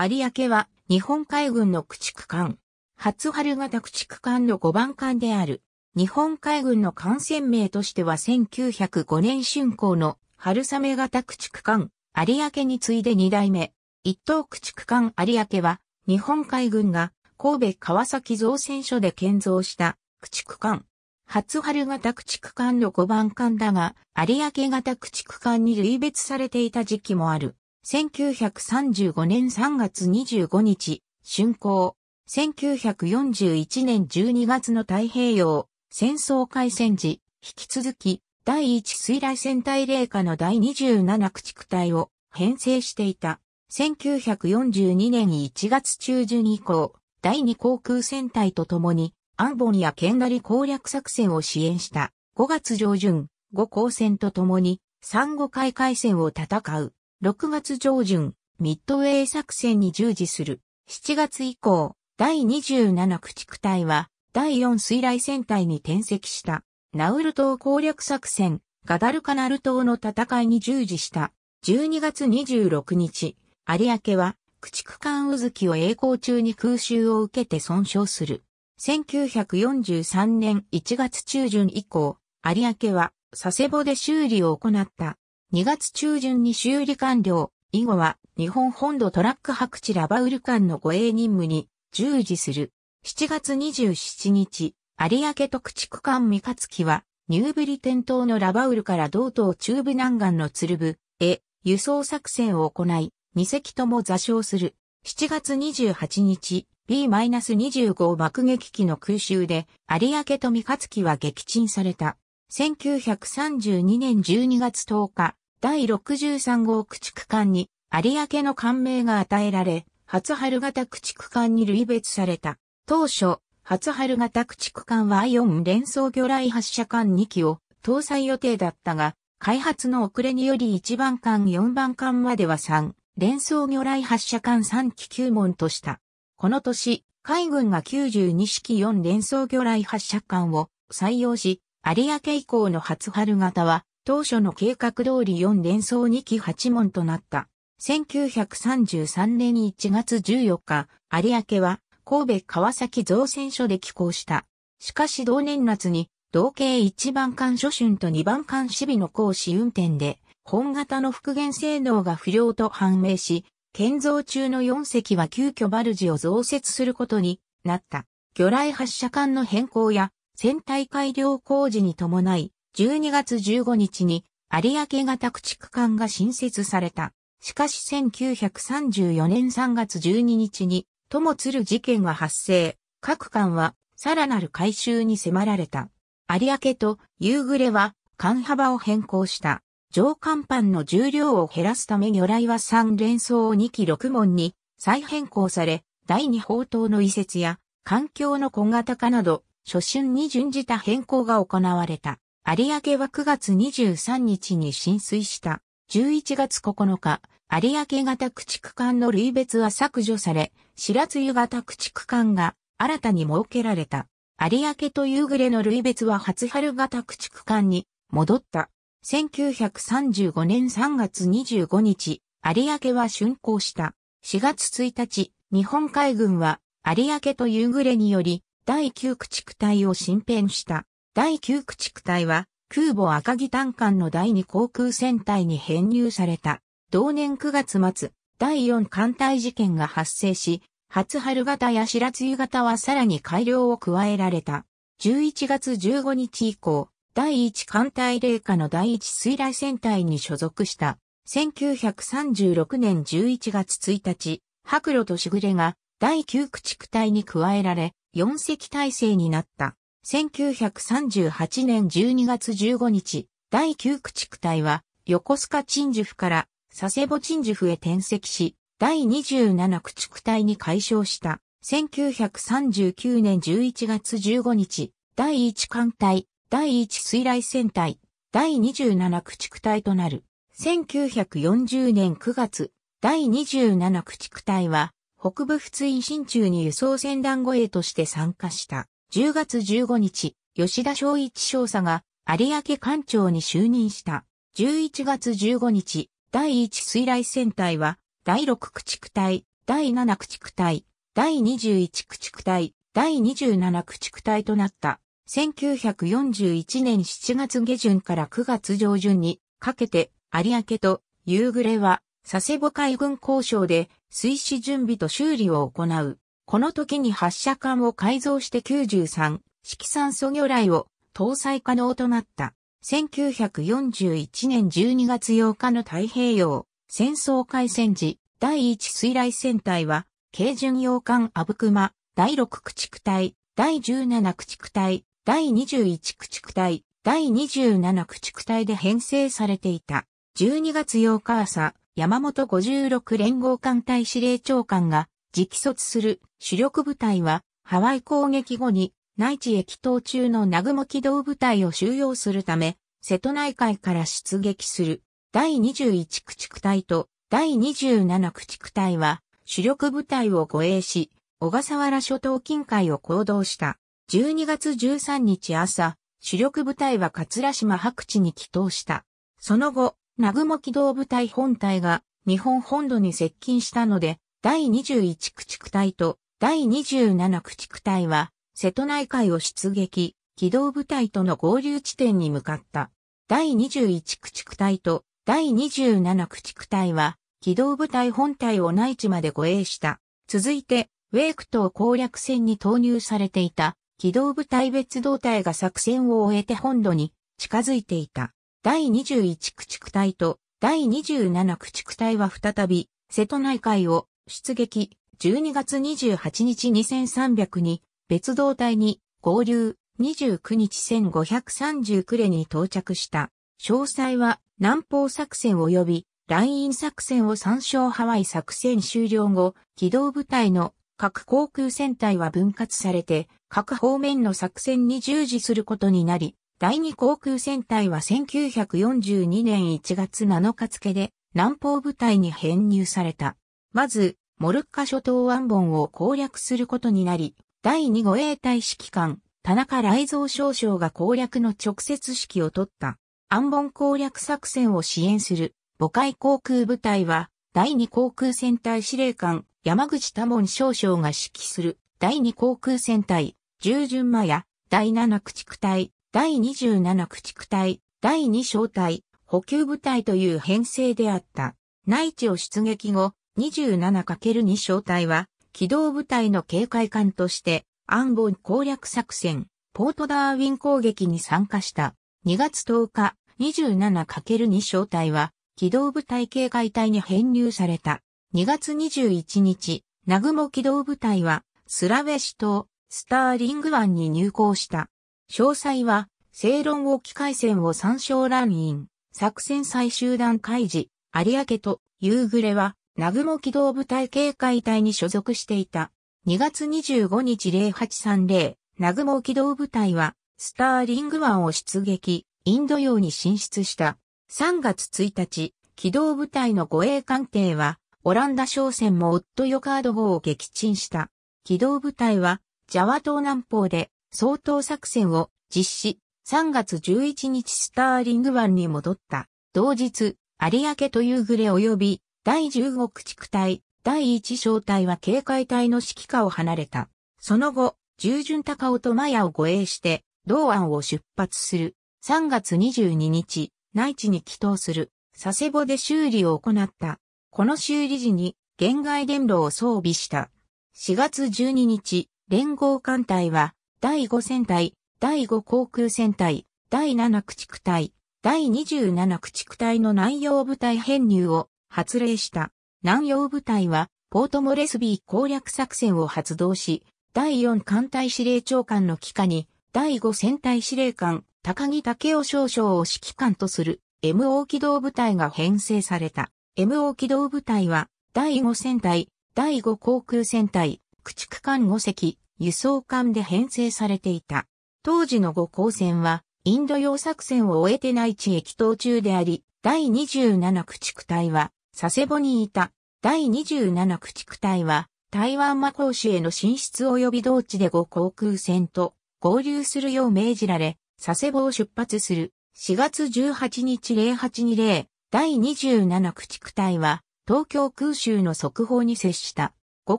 有明は日本海軍の駆逐艦。初春型駆逐艦の5番艦である。日本海軍の艦船名としては1905年春行の春雨型駆逐艦有明に次いで2代目。一等駆逐艦有明は日本海軍が神戸川崎造船所で建造した駆逐艦。初春型駆逐艦の5番艦だが、有明型駆逐艦に類別されていた時期もある。1935年3月25日、春光。1941年12月の太平洋戦争開戦時、引き続き第1水雷戦隊霊下の第27駆逐隊を編成していた。1942年1月中旬以降、第2航空戦隊と共にアンボンやケなり攻略作戦を支援した5月上旬、5航戦と共に産後海海戦を戦う6月上旬、ミッドウェイ作戦に従事する。7月以降、第27駆逐隊は、第4水雷戦隊に転籍した、ナウル島攻略作戦、ガダルカナル島の戦いに従事した。12月26日、有明は、駆逐艦渦木を栄光中に空襲を受けて損傷する。1943年1月中旬以降、有明は佐世保で修理を行った。2月中旬に修理完了、以後は日本本土トラック白地ラバウル間の護衛任務に従事する。7月27日、有明特地区間三日月は、ニューブリテン島のラバウルから道東中部南岸の鶴部へ輸送作戦を行い、2隻とも座礁する。7月28日、B-25 爆撃機の空襲で、有明と三日月は撃沈された。1932年12月10日、第63号駆逐艦に有明の艦名が与えられ、初春型駆逐艦に類別された。当初、初春型駆逐艦は4連装魚雷発射艦2機を搭載予定だったが、開発の遅れにより1番艦4番艦までは3連装魚雷発射艦3機9門とした。この年、海軍が92式4連装魚雷発射艦を採用し、有明以降の初春型は当初の計画通り4連装2機8門となった。1933年1月14日、有明は神戸川崎造船所で寄港した。しかし同年夏に、同系1番艦初春と2番艦守備の行使運転で、本型の復元性能が不良と判明し、建造中の4隻は急遽バルジを増設することになった。魚雷発射艦の変更や、船体改良工事に伴い、12月15日に有明型駆逐艦が新設された。しかし1934年3月12日に、ともつる事件が発生。各館は、さらなる改修に迫られた。有明と夕暮れは、艦幅を変更した。上甲板の重量を減らすため魚雷は3連装を2機6門に再変更され、第2砲塔の移設や環境の小型化など、初春に準じた変更が行われた。有明は9月23日に浸水した。11月9日、有明型駆逐艦の類別は削除され、白露型駆逐艦が新たに設けられた。有明と夕暮れの類別は初春型駆逐艦に戻った。1935年3月25日、有明は竣工した。4月1日、日本海軍は有明と夕暮れにより第9駆逐隊を新編した。第9駆逐隊は、空母赤城単艦の第2航空戦隊に編入された。同年9月末、第4艦隊事件が発生し、初春型や白露型はさらに改良を加えられた。11月15日以降、第1艦隊霊下の第1水雷戦隊に所属した。1936年11月1日、白露としぐれが第9駆逐隊に加えられ、4隻体制になった。1938年12月15日、第9駆逐隊は、横須賀鎮守府から、佐世保鎮守府へ転籍し、第27駆逐隊に改称した。1939年11月15日、第1艦隊、第1水雷戦隊、第27駆逐隊となる。1940年9月、第27駆逐隊は、北部仏印進中に輸送船団護衛として参加した。10月15日、吉田昭一少佐が有明艦長に就任した。11月15日、第1水雷戦隊は、第6駆逐隊、第7駆逐隊、第21駆逐隊、第27駆逐隊となった。1941年7月下旬から9月上旬にかけて、有明と夕暮れは、佐世保海軍交渉で水死準備と修理を行う。この時に発射管を改造して93式酸素魚雷を搭載可能となった。1941年12月8日の太平洋戦争開戦時第1水雷戦隊は軽巡洋艦アブクマ第6駆逐隊第17駆逐隊第21駆逐隊第27駆逐隊で編成されていた。12月8日朝、山本56連合艦隊司令長官が直卒する主力部隊は、ハワイ攻撃後に内地駅帰中の南雲機動部隊を収容するため、瀬戸内海から出撃する第21駆逐隊と第27駆逐隊は主力部隊を護衛し、小笠原諸島近海を行動した。12月13日朝、主力部隊は桂島白地に帰投した。その後、南雲機動部隊本体が日本本土に接近したので、第21駆逐隊と第27駆逐隊は、瀬戸内海を出撃、機動部隊との合流地点に向かった。第21駆逐隊と第27駆逐隊は、機動部隊本体を内地まで護衛した。続いて、ウェーク島攻略戦に投入されていた、機動部隊別動隊が作戦を終えて本土に近づいていた。第21駆逐隊と第27駆逐隊は再び、瀬戸内海を出撃、12月28日2300に、別動隊に合流、29日1539れに到着した。詳細は南方作戦及びライン作戦を参照ハワイ作戦終了後、機動部隊の各航空戦隊は分割されて、各方面の作戦に従事することになり、第二航空戦隊は1942年1月7日付で南方部隊に編入された。まず、モルッカ諸島安本を攻略することになり、第2護衛隊指揮官、田中雷蔵少将が攻略の直接指揮を取った、安本攻略作戦を支援する、母海航空部隊は、第2航空戦隊司令官、山口多門少将が指揮する、第2航空戦隊、従順間や、第7駆逐隊、第27駆逐隊、第2小隊、補給部隊という編成であった。内地を出撃後、27×2 小隊は、機動部隊の警戒艦として、アンボン攻略作戦、ポートダーウィン攻撃に参加した。2月10日、27×2 小隊は、機動部隊警戒隊に編入された。2月21日、南雲機動部隊は、スラウェシ島、スターリング湾に入港した。詳細は、正論沖海戦を参照ランイン、作戦最終段開示、有明と夕暮れは、南雲機動部隊警戒隊に所属していた。2月25日0830、南雲機動部隊は、スターリング湾を出撃、インド洋に進出した。3月1日、機動部隊の護衛艦艇は、オランダ商船もオットヨカード号を撃沈した。機動部隊は、ジャワ島南方で、総統作戦を実施。3月11日スターリング湾に戻った。同日、有明とう暮れ及び第15駆逐隊、第1小隊は警戒隊の指揮下を離れた。その後、従順高尾とマヤを護衛して、道安を出発する。3月22日、内地に帰島する。佐世保で修理を行った。この修理時に、限外電路を装備した。4月12日、連合艦隊は、第5戦隊、第5航空戦隊、第7駆逐隊、第27駆逐隊の南洋部隊編入を発令した。南洋部隊は、ポートモレスビー攻略作戦を発動し、第4艦隊司令長官の帰下に、第5戦隊司令官、高木武雄少将を指揮官とする、MO 機動部隊が編成された。MO 機動部隊は、第5戦隊、第5航空戦隊、駆逐艦5隻、輸送艦で編成されていた。当時の5航戦は、インド洋作戦を終えて内地へ帰中であり、第27駆逐隊は、佐世保にいた第27駆逐隊は台湾魔法市への進出及び同地で5航空船と合流するよう命じられ、佐世保を出発する4月18日0820第27駆逐隊は東京空襲の速報に接した5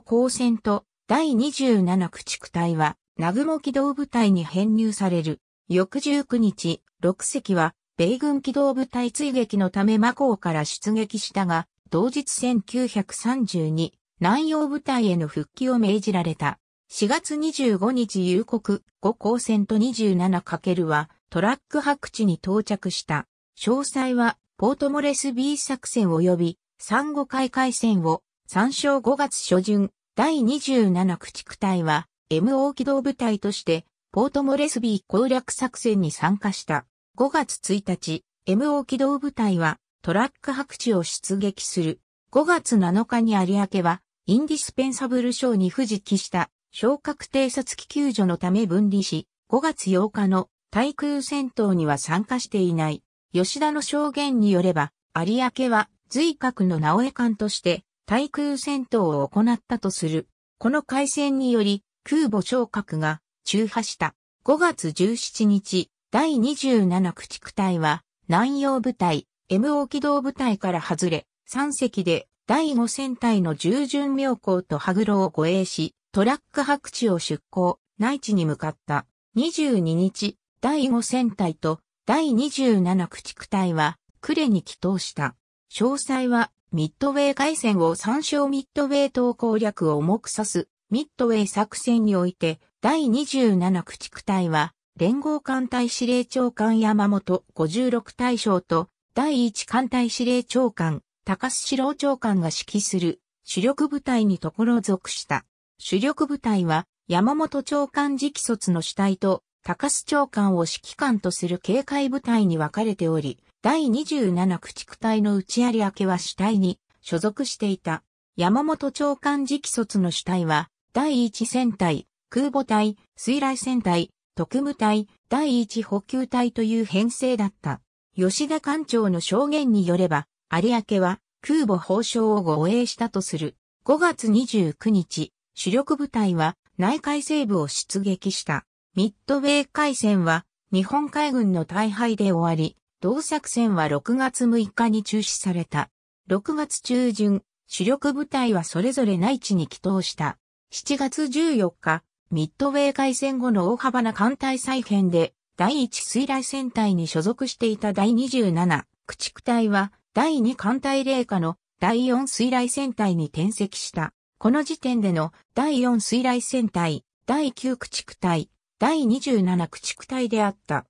航船と第27駆逐隊は南雲機動部隊に編入される翌19日6隻は米軍機動部隊追撃のためマコーから出撃したが、同日1932、南洋部隊への復帰を命じられた。4月25日夕刻、5光線と 27× は、トラック白地に到着した。詳細は、ポートモレス B 作戦及び、産後海海戦を、参照5月初旬、第27駆逐隊は、MO 機動部隊として、ポートモレス B 攻略作戦に参加した。5月1日、MO 機動部隊はトラック白地を出撃する。5月7日に有明は、インディスペンサブル賞に不時帰した、昇格偵察機救助のため分離し、5月8日の対空戦闘には参加していない。吉田の証言によれば、有明は随格の直江艦として対空戦闘を行ったとする。この海戦により、空母昇格が中破した。5月17日、第27駆逐隊は、南洋部隊、M 沖道部隊から外れ、3隻で第5戦隊の従順妙高と羽黒を護衛し、トラック白地を出港、内地に向かった。22日、第5戦隊と第27駆逐隊は、呉に帰投した。詳細は、ミッドウェイ海戦を参照ミッドウェイ島攻略を重く指す、ミッドウェイ作戦において、第27駆逐隊は、連合艦隊司令長官山本56大将と、第1艦隊司令長官、高須四郎長官が指揮する主力部隊にところ属した。主力部隊は山本長官直卒の主体と高須長官を指揮官とする警戒部隊に分かれており、第27駆逐隊の打上有明は主体に所属していた。山本長官直卒の主体は、第1戦隊、空母隊、水雷戦隊、特務隊、第一補給隊という編成だった。吉田艦長の証言によれば、有明は空母法相を護衛したとする。5月29日、主力部隊は内海西部を出撃した。ミッドウェー海戦は日本海軍の大敗で終わり、同作戦は6月6日に中止された。6月中旬、主力部隊はそれぞれ内地に帰投した。7月14日、ミッドウェー海戦後の大幅な艦隊再編で、第1水雷戦隊に所属していた第27駆逐隊は、第2艦隊霊下の第4水雷戦隊に転籍した。この時点での第4水雷戦隊、第9駆逐隊、第27駆逐隊であった。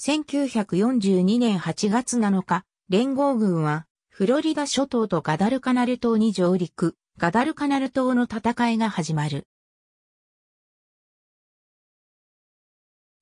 1942年8月7日、連合軍は、フロリダ諸島とガダルカナル島に上陸。ガダルカナル島の戦いが始まる。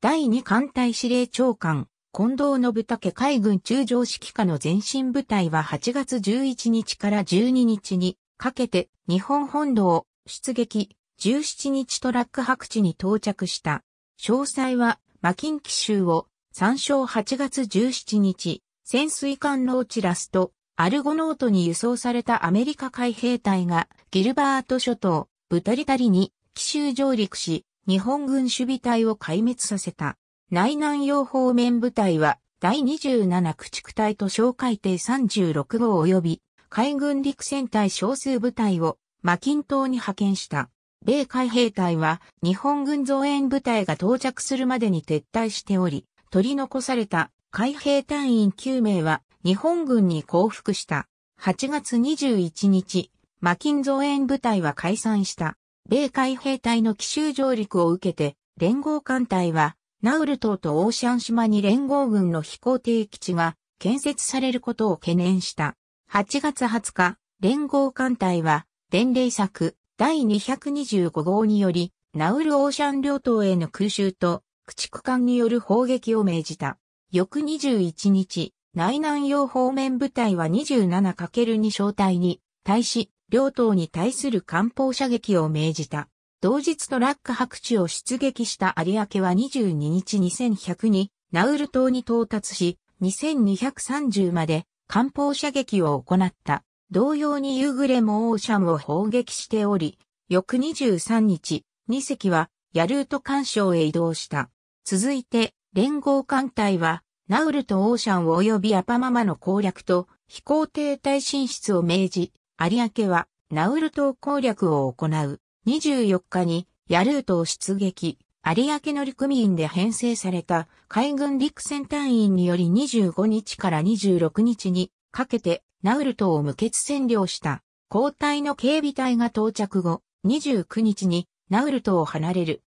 第二艦隊司令長官、近藤信武海軍中将指揮下の前進部隊は8月11日から12日にかけて日本本土を出撃、17日トラック白地に到着した。詳細は、マキン奇州を参照8月17日、潜水艦のーチラスとアルゴノートに輸送されたアメリカ海兵隊がギルバート諸島、ブタリタリに奇襲上陸し、日本軍守備隊を壊滅させた。内南洋方面部隊は第27駆逐隊と小海艇36号及び海軍陸戦隊少数部隊をマキン島に派遣した。米海兵隊は日本軍増援部隊が到着するまでに撤退しており、取り残された海兵隊員9名は日本軍に降伏した。8月21日、マキン増援部隊は解散した。米海兵隊の奇襲上陸を受けて、連合艦隊は、ナウル島とオーシャン島に連合軍の飛行艇基地が建設されることを懸念した。8月20日、連合艦隊は、伝令作第225号により、ナウルオーシャン領島への空襲と、駆逐艦による砲撃を命じた。翌21日、内南洋方面部隊は 27×2 小隊に対し、両党に対する艦砲射撃を命じた。同日トラック白地を出撃した有明は22日2100にナウル島に到達し、2230まで艦砲射撃を行った。同様に夕暮れもオーシャンを砲撃しており、翌23日、2隻はヤルート艦礁へ移動した。続いて、連合艦隊はナウルとオーシャン及びアパママの攻略と飛行停滞進出を命じ、有明はナウル島攻略を行う。24日にヤルートを出撃。有明の陸民で編成された海軍陸戦隊員により25日から26日にかけてナウル島を無血占領した交代の警備隊が到着後29日にナウル島を離れる。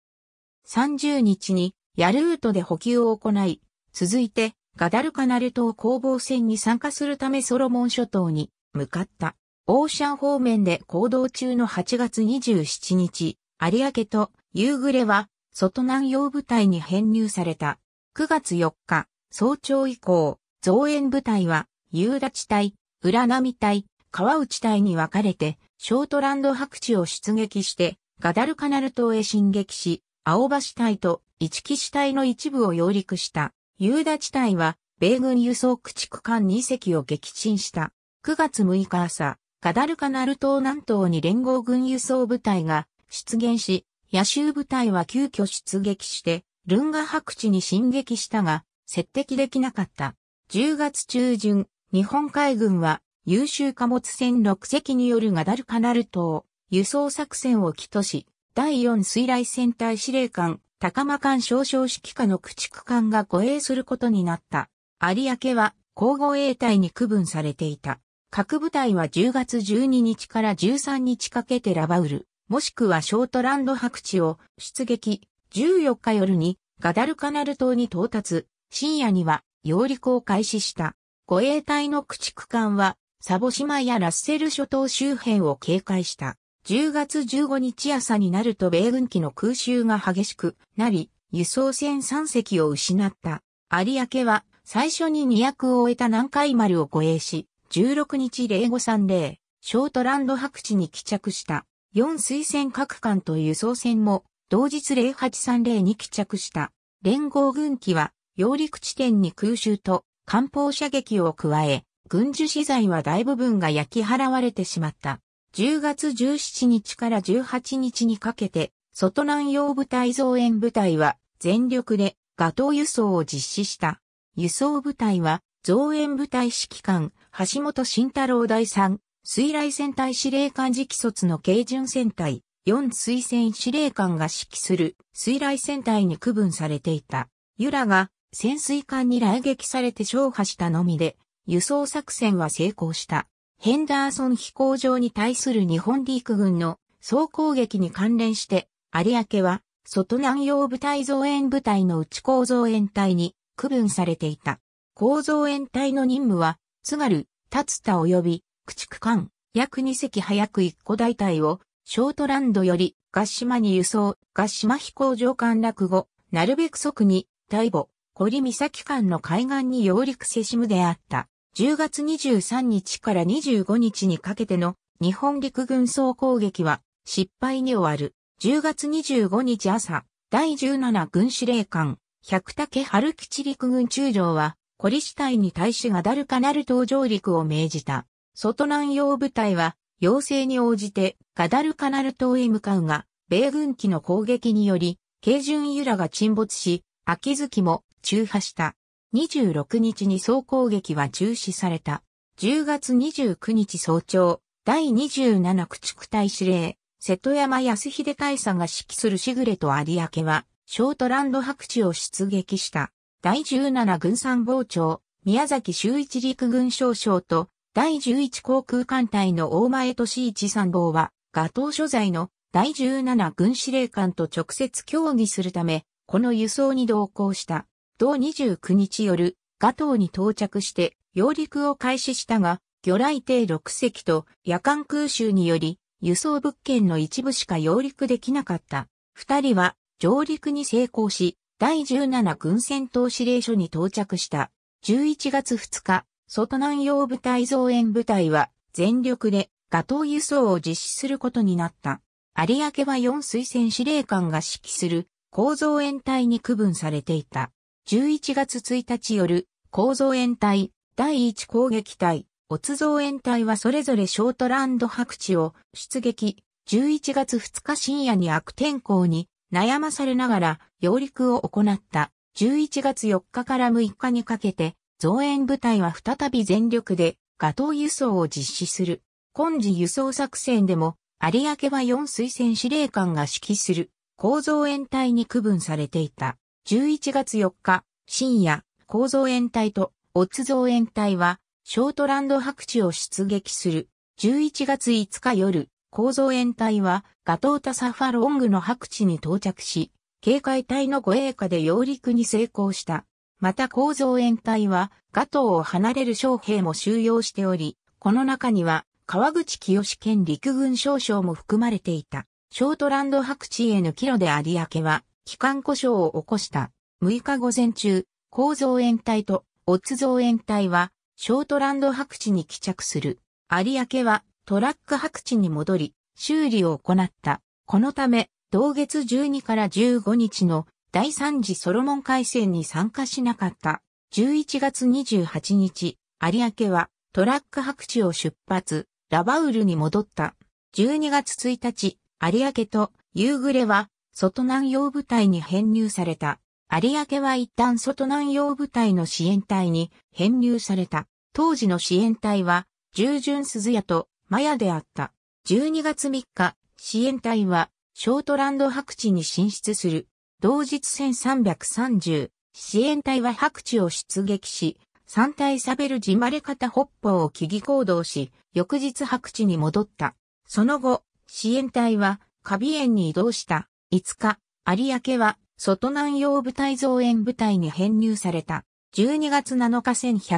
30日にヤルートで補給を行い続いて、ガダルカナル島攻防戦に参加するためソロモン諸島に向かった。オーシャン方面で行動中の8月27日、有明と夕暮れは、外南洋部隊に編入された。9月4日、早朝以降、増援部隊は、夕立隊、浦波隊、川内隊に分かれて、ショートランド白地を出撃して、ガダルカナル島へ進撃し、青橋隊と一騎士隊の一部を揚陸した。ユーダ地帯は、米軍輸送駆逐艦2隻を撃沈した。9月6日朝、ガダルカナル島南東に連合軍輸送部隊が出現し、野州部隊は急遽出撃して、ルンガ白地に進撃したが、接敵できなかった。10月中旬、日本海軍は優秀貨物船6隻によるガダルカナル島輸送作戦を起とし、第4水雷戦隊司令官高間間少将指揮下の駆逐艦が護衛することになった。有明は皇后衛隊に区分されていた。各部隊は10月12日から13日かけてラバウル、もしくはショートランド白地を出撃、14日夜にガダルカナル島に到達、深夜には揚陸を開始した。護衛隊の駆逐艦は、サボ島やラッセル諸島周辺を警戒した。10月15日朝になると米軍機の空襲が激しくなり、輸送船3隻を失った。有明は最初に2役を終えた南海丸を護衛し、16日0530、ショートランド白地に帰着した。4水船各艦と輸送船も同日0830に帰着した。連合軍機は揚陸地点に空襲と艦砲射撃を加え、軍需資材は大部分が焼き払われてしまった。10月17日から18日にかけて、外南洋部隊増援部隊は全力でガトー輸送を実施した。輸送部隊は増援部隊指揮官、橋本慎太郎第三、水雷戦隊司令官直卒の軽巡戦隊、四水戦司令官が指揮する水雷戦隊に区分されていた。ユラが潜水艦に来撃されて勝破したのみで、輸送作戦は成功した。ヘンダーソン飛行場に対する日本陸軍の総攻撃に関連して、有明は、外南洋部隊増援部隊の内構造援隊に区分されていた。構造援隊の任務は、津軽、竜田及び、駆逐艦、約2隻早く1個大隊を、ショートランドより、合島に輸送、合島飛行場陥落後、なるべく即に、大母、堀岬間の海岸に揚陸せしむであった。10月23日から25日にかけての日本陸軍総攻撃は失敗に終わる。10月25日朝、第17軍司令官、百武春吉陸軍中将は、コリシ隊に対しガダルカナル島上陸を命じた。外南洋部隊は、要請に応じてガダルカナル島へ向かうが、米軍機の攻撃により、軽巡由良が沈没し、秋月も中破した。26日に総攻撃は中止された。10月29日早朝、第27駆逐隊司令、瀬戸山康秀大佐が指揮するしぐれと有明は、ショートランド白地を出撃した。第17軍参謀長、宮崎周一陸軍少将と、第11航空艦隊の大前俊一参謀は、ガトー所在の第17軍司令官と直接協議するため、この輸送に同行した。同29日夜、ガトーに到着して揚陸を開始したが、魚雷艇6隻と夜間空襲により、輸送物件の一部しか揚陸できなかった。二人は上陸に成功し、第17軍戦闘司令所に到着した。11月2日、外南洋部隊増援部隊は全力でガトー輸送を実施することになった。有明は4推薦司令官が指揮する構造円隊に区分されていた。11月1日夜、構造円隊、第1攻撃隊、オツ造円隊はそれぞれショートランド白地を出撃、11月2日深夜に悪天候に悩まされながら揚陸を行った。11月4日から6日にかけて、造援部隊は再び全力で、ガトー輸送を実施する。今時輸送作戦でも、有明は4推薦司令官が指揮する、構造円隊に区分されていた。11月4日、深夜、構造円隊と、オッツ造円隊は、ショートランド白地を出撃する。11月5日夜、構造円隊は、ガトータサファロングの白地に到着し、警戒隊の護衛下で揚陸に成功した。また構造円隊は、ガトーを離れる将兵も収容しており、この中には、川口清県陸軍少将も含まれていた。ショートランド白地への帰路で有明は、機関故障を起こした。6日午前中、構造円体とオッズ造円体は、ショートランド白地に帰着する。有明はトラック白地に戻り、修理を行った。このため、同月12から15日の第3次ソロモン海戦に参加しなかった。11月28日、有明はトラック白地を出発、ラバウルに戻った。12月1日、有明と夕暮れは外南洋部隊に編入された。有明は一旦外南洋部隊の支援隊に編入された。当時の支援隊は、従順鈴屋とマヤであった。12月3日、支援隊は、ショートランド白地に進出する。同日1330、支援隊は白地を出撃し、三体サベルジマレ方北方を危機行動し、翌日白地に戻った。その後、支援隊は、カビ園に移動した。5日、有明は、外南洋部隊増援部隊に編入された。12月7日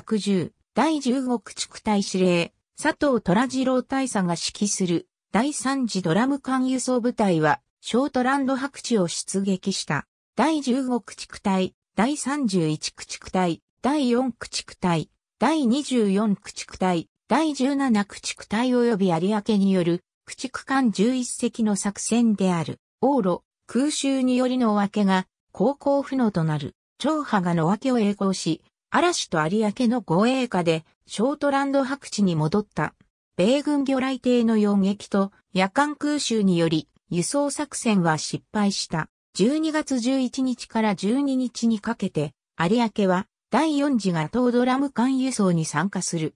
1110、第15駆逐隊司令、佐藤虎次郎大佐が指揮する、第3次ドラム艦輸送部隊は、ショートランド白地を出撃した。第15駆逐隊、第31駆逐隊、第4駆逐隊、第24駆逐隊、第17駆逐隊及び有明による駆逐艦11隻の作戦である。往路、空襲によりの分けが、高校不能となる、長波がの分けを栄光し、嵐と有明の護衛下で、ショートランド白地に戻った。米軍魚雷艇の洋撃と夜間空襲により輸送作戦は失敗した。12月11日から12日にかけて、有明は第4次が東ドラム艦輸送に参加する。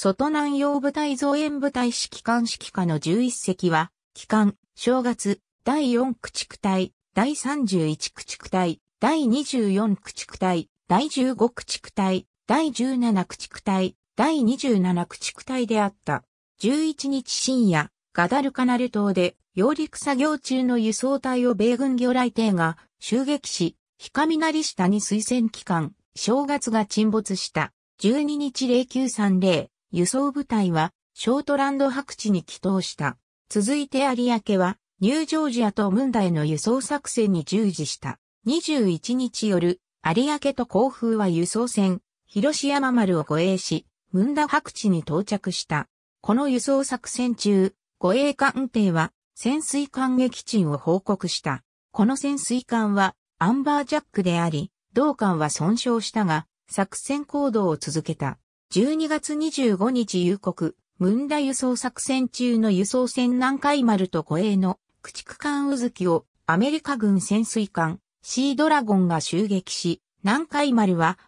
外南洋部隊増援部隊指揮官指揮下の11隻は、機関、正月、第4駆逐隊、第31駆逐隊、第24駆逐隊、第15駆逐隊、第17駆逐隊、第27駆逐隊であった。11日深夜、ガダルカナル島で、揚陸作業中の輸送隊を米軍魚雷艇が襲撃し、日カミ下に推薦機関、正月が沈没した。12日0930、輸送部隊はショートランド白地に帰投した。続いて有明はニュージョージアとムンダへの輸送作戦に従事した。21日夜、有明と甲府は輸送船、広島丸を護衛し、ムンダ白地に到着した。この輸送作戦中、護衛艦艇は潜水艦撃沈を報告した。この潜水艦はアンバージャックであり、同艦は損傷したが、作戦行動を続けた。12月25日夕刻、ムンダ輸送作戦中の輸送船南海丸と護衛の駆逐艦うずきをアメリカ軍潜水艦シードラゴンが襲撃し、南海丸は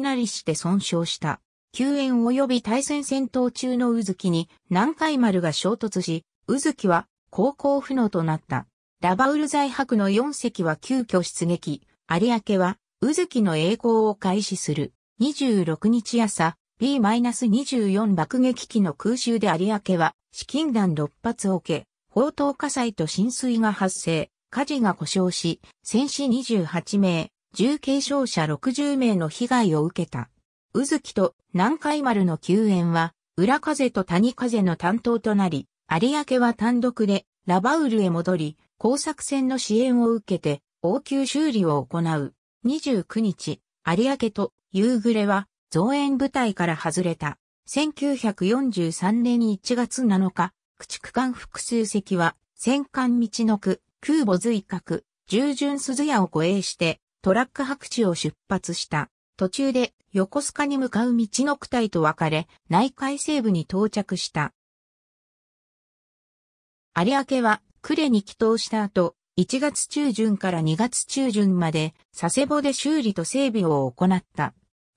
なりして損傷した。救援及び対戦戦闘中のうずきに南海丸が衝突し、うずきは航行不能となった。ラバウル在泊の4隻は急遽出撃。有明は、うずきの栄光を開始する。26日朝、P-24 爆撃機の空襲で有明は、資金弾6発を受け、砲塔火災と浸水が発生、火事が故障し、戦死28名、重軽傷者60名の被害を受けた。宇月と南海丸の救援は、浦風と谷風の担当となり、有明は単独でラバウルへ戻り、工作船の支援を受けて、応急修理を行う。29日、有明と夕暮れは、増援部隊から外れた。1943年1月7日、駆逐艦複数隻は、戦艦道の区、空母随閣、従順鈴屋を護衛して、トラック白地を出発した。途中で、横須賀に向かう道の区隊と別れ、内海西部に到着した。有明は、呉に帰投した後、1月中旬から2月中旬まで、佐世保で修理と整備を行った。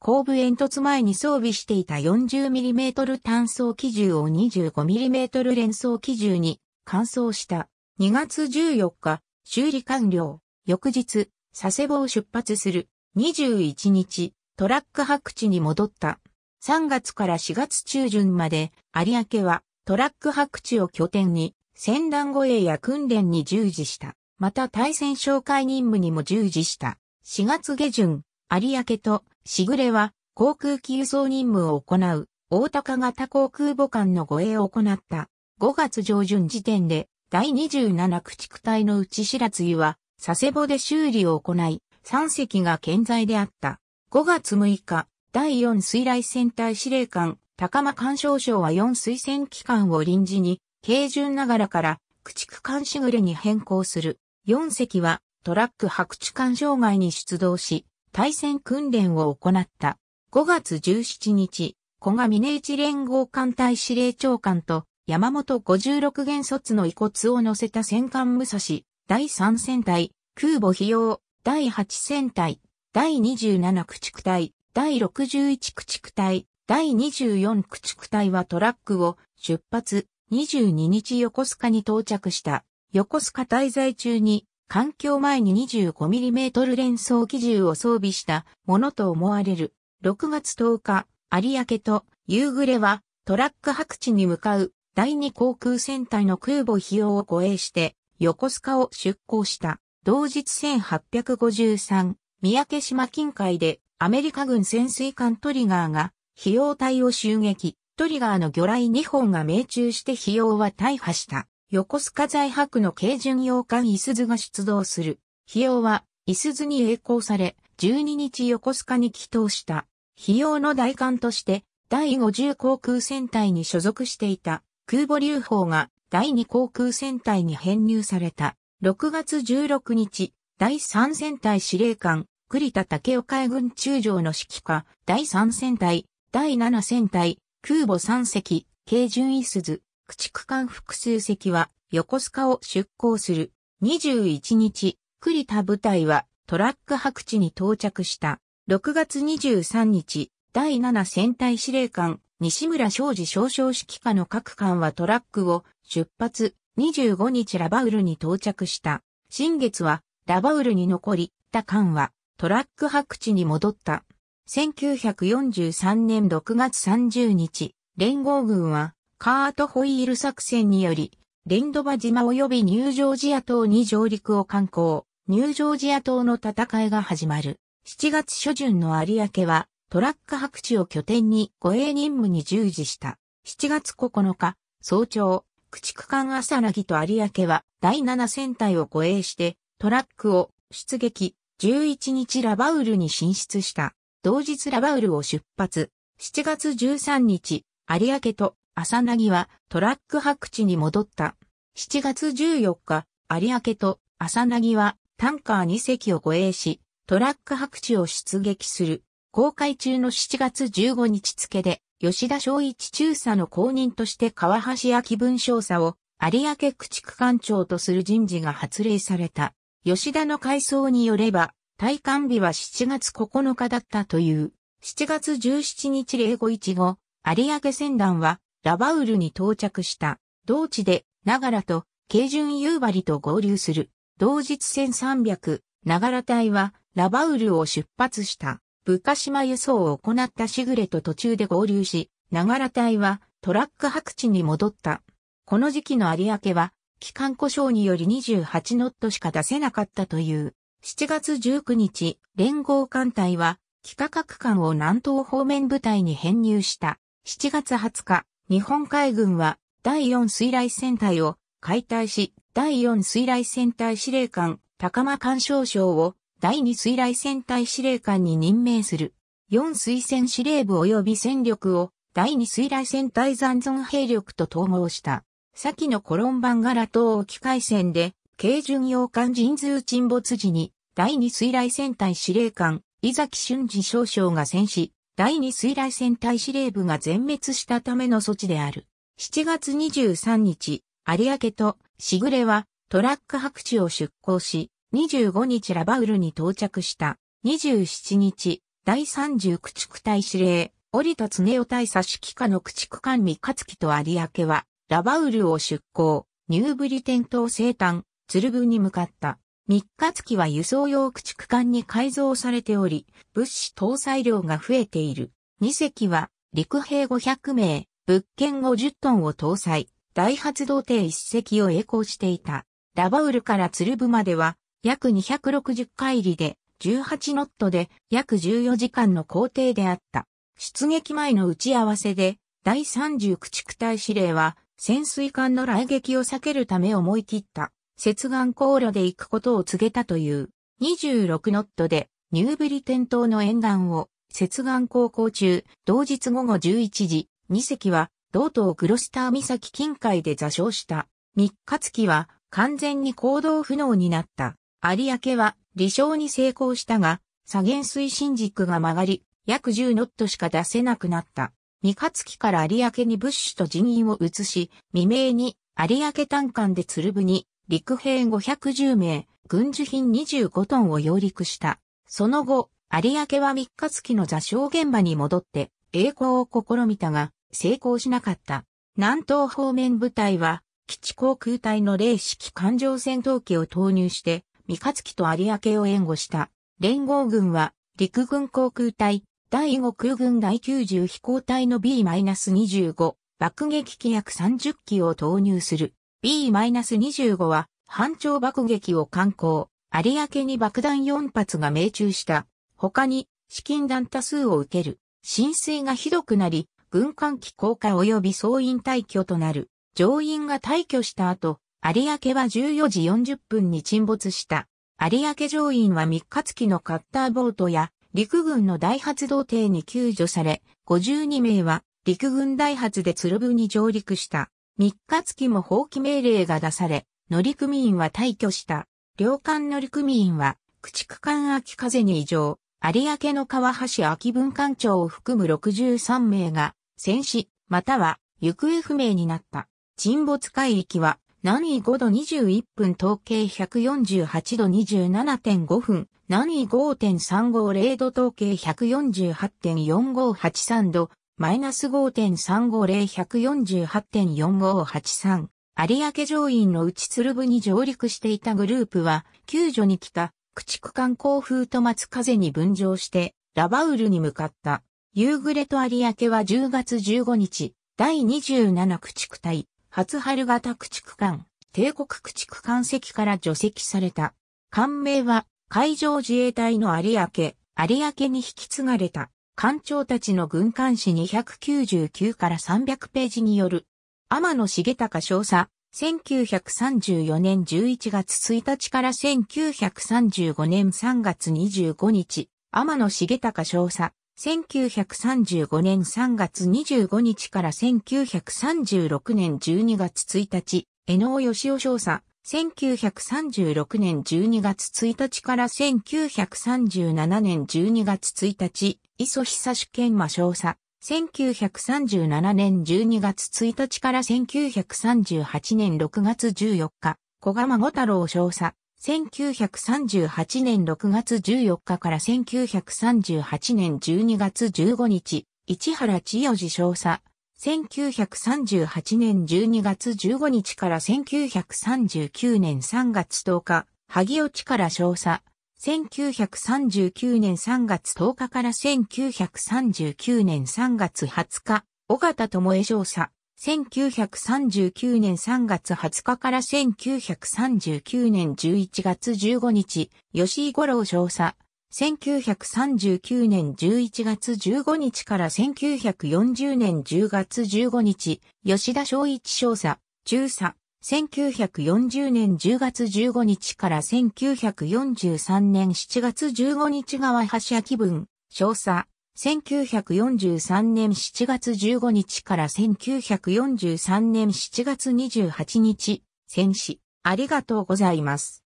後部煙突前に装備していた 40mm 単装機銃を 25mm 連装機銃に換装した。2月14日、修理完了。翌日、佐世保を出発する。21日、トラック白地に戻った。3月から4月中旬まで、有明はトラック白地を拠点に、戦団護衛や訓練に従事した。また対戦哨戒任務にも従事した。4月下旬、有明としぐれは航空機輸送任務を行う大高型航空母艦の護衛を行った。5月上旬時点で第27駆逐隊のうちしは佐世保で修理を行い、3隻が健在であった。5月6日、第4水雷戦隊司令官、高間干渉省は4水戦機関を臨時に、軽巡ながらから駆逐艦しぐれに変更する。4隻はトラック白地艦障害に出動し、対戦訓練を行った。5月17日、小賀峰一連合艦隊司令長官と山本56元卒の遺骨を乗せた戦艦武蔵、第3戦隊、空母費用、第8戦隊、第27駆逐隊、第61駆逐隊、第24駆逐隊はトラックを出発、22日横須賀に到着した。横須賀滞在中に環境前に 25mm 連装機銃を装備したものと思われる。6月10日、有明と夕暮れはトラック白地に向かう第二航空戦隊の空母費用を護衛して横須賀を出港した。同日1853、三宅島近海でアメリカ軍潜水艦トリガーが費用隊を襲撃。トリガーの魚雷2本が命中して費用は大破した。横須賀在泊の軽巡洋艦イスズが出動する。費用は、イスズに栄光され、12日横須賀に帰投した。費用の代官として、第50航空戦隊に所属していた空母流砲が第2航空戦隊に編入された。6月16日、第3戦隊司令官、栗田武雄海軍中将の指揮下、第3戦隊、第7戦隊、空母3隻、軽巡イスズ、駆逐艦複数隻は横須賀を出港する。21日、栗田部隊はトラック白地に到着した。6月23日、第7戦隊司令官、西村昌司少将指揮下の各艦はトラックを出発、25日ラバウルに到着した。新月はラバウルに残り、他艦はトラック白地に戻った。1943年6月30日、連合軍はカートホイール作戦により、レンドバ島及びニュージョージア島に上陸を観光、ニュージョージア島の戦いが始まる。7月初旬の有明は、トラック白地を拠点に護衛任務に従事した。7月9日、早朝、駆逐艦朝なぎと有明は第7戦隊を護衛して、トラックを出撃、11日ラバウルに進出した。同日ラバウルを出発、7月13日、有明と朝なぎはトラック白地に戻った。7月14日、有明と朝なぎはタンカー2隻を護衛し、トラック白地を出撃する。公開中の7月15日付で、吉田昌一中佐の後任として川橋秋文少佐を有明駆逐艦長とする人事が発令された。吉田の回想によれば、退官日は7月9日だったという。7月17日0515、有明船団はラバウルに到着した。同地で、ながらと、軽順夕張と合流する。同日1 300、ながら隊は、ラバウルを出発した。部下島輸送を行ったシグレと途中で合流し、ながら隊は、トラック白地に戻った。この時期の有明は、機関故障により28ノットしか出せなかったという。7月19日、連合艦隊は、幾何学艦を南東方面部隊に編入した。7月20日、日本海軍は第四水雷戦隊を解体し、第四水雷戦隊司令官高間干渉省を第二水雷戦隊司令官に任命する。四水戦司令部及び戦力を第二水雷戦隊残存兵力と統合した。先のコロンバンガラ島沖海戦で、軽巡洋艦神通沈没時に、第二水雷戦隊司令官、伊崎俊二少将が戦死、第二水雷戦隊司令部が全滅したための措置である。7月23日、有明としぐれはトラック白地を出港し、25日ラバウルに到着した。27日、第30駆逐隊司令、折田常夫大佐指揮下の駆逐艦三日月と有明は、ラバウルを出港、ニューブリテン島生誕、鶴部に向かった。三日月は輸送用駆逐艦に改造されており、物資搭載量が増えている。二隻は陸兵500名、物件50トンを搭載、大発動艇一隻を栄光していた。ラバウルから鶴部までは約260海里で18ノットで約14時間の工程であった。出撃前の打ち合わせで第30駆逐隊司令は潜水艦の来撃を避けるため思い切った接岸航路で行くことを告げたという、26ノットでニューブリテン島の沿岸を接岸航行中、同日午後11時、2隻は同島グロスター岬近海で座礁した。3日月は完全に行動不能になった。有明は離礁に成功したが、左舷推進軸が曲がり、約10ノットしか出せなくなった。三日月から有明に物資と人員を移し、未明に有明単艦で鶴部に陸兵510名、軍需品25トンを揚陸した。その後、有明は三日月の座礁現場に戻って栄光を試みたが、成功しなかった。南東方面部隊は、基地航空隊の零式艦上戦闘機を投入して、三日月と有明を援護した。連合軍は、陸軍航空隊、第五空軍第90飛行隊の B-25、爆撃機約30機を投入する。B-25 は、反長爆撃を敢行、有明に爆弾4発が命中した。他に、資金弾多数を受ける。浸水がひどくなり、軍艦機降下及び総員退去となる。乗員が退去した後、有明は14時40分に沈没した。有明乗員は3日月のカッターボートや陸軍の大発動艇に救助され、52名は陸軍大発で鶴舞に上陸した。3日月も放棄命令が出され、乗組員は退去した。両艦乗組員は、駆逐艦秋風に異常、有明の川橋秋分艦長を含む63名が、戦死、または行方不明になった。沈没海域は、南緯5度21分統計148度27.5分、南緯5.350度統計148.4583度、マイナス5.350148.4583。有明上院の内鶴部に上陸していたグループは、救助に来た、駆逐艦航風と松風に分乗して、ラバウルに向かった。夕暮れと有明は10月15日、第27駆逐隊、初春型駆逐艦、帝国駆逐艦席から除籍された。艦名は、海上自衛隊の有明、有明に引き継がれた。官長たちの軍艦史299から300ページによる、天野茂隆少佐、1934年11月1日から1935年3月25日、天野茂隆少佐、1935年3月25日から1936年12月1日、江野義雄少佐、1936年12月1日から1937年12月1日、磯久主研磨少佐。1937年12月1日から1938年6月14日、小釜五太郎少佐。1938年6月14日から1938年12月15日、市原千代寺少佐。1938年12月15日から1939年3月10日、萩尾地から少佐。1939年3月10日から1939年3月20日、尾形智恵少佐。1939年3月20日から1939年11月15日、吉井五郎少佐。1939年11月15日から1940年10月15日、吉田昭一少佐、中佐、1940年10月15日から1943年7月15日川橋秋文、少佐、1943年7月15日から1943年7月28日、戦死、ありがとうございます。